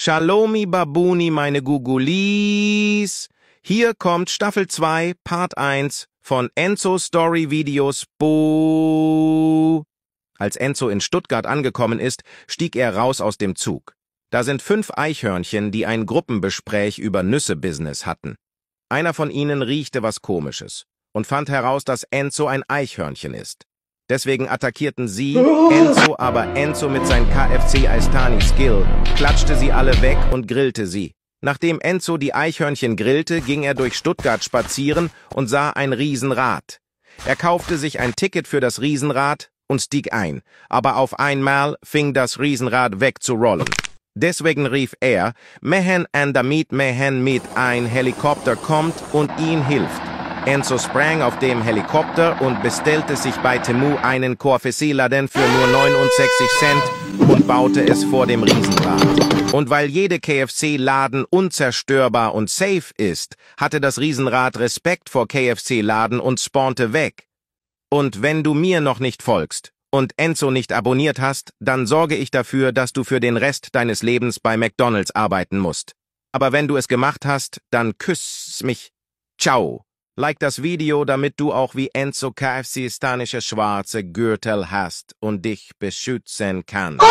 Shalomi Babuni, meine Gugulis. Hier kommt Staffel 2, Part 1 von Enzo Story Videos Bo. Als Enzo in Stuttgart angekommen ist, stieg er raus aus dem Zug. Da sind fünf Eichhörnchen, die ein Gruppenbesprech über Nüsse-Business hatten. Einer von ihnen riechte was Komisches und fand heraus, dass Enzo ein Eichhörnchen ist. Deswegen attackierten sie oh. Enzo, aber Enzo mit seinem KFC Aistani Skill klatschte sie alle weg und grillte sie. Nachdem Enzo die Eichhörnchen grillte, ging er durch Stuttgart spazieren und sah ein Riesenrad. Er kaufte sich ein Ticket für das Riesenrad und stieg ein, aber auf einmal fing das Riesenrad weg zu rollen. Deswegen rief er, Mehen and damit Mehen mit ein Helikopter kommt und ihn hilft. Enzo sprang auf dem Helikopter und bestellte sich bei Temu einen Corfessi-Laden für nur 69 Cent und baute es vor dem Riesenrad. Und weil jede KFC-Laden unzerstörbar und safe ist, hatte das Riesenrad Respekt vor KFC-Laden und spawnte weg. Und wenn du mir noch nicht folgst und Enzo nicht abonniert hast, dann sorge ich dafür, dass du für den Rest deines Lebens bei McDonald's arbeiten musst. Aber wenn du es gemacht hast, dann küss mich. Ciao. Like das Video, damit du auch wie Enzo KFC Kafsistanische schwarze Gürtel hast und dich beschützen kannst.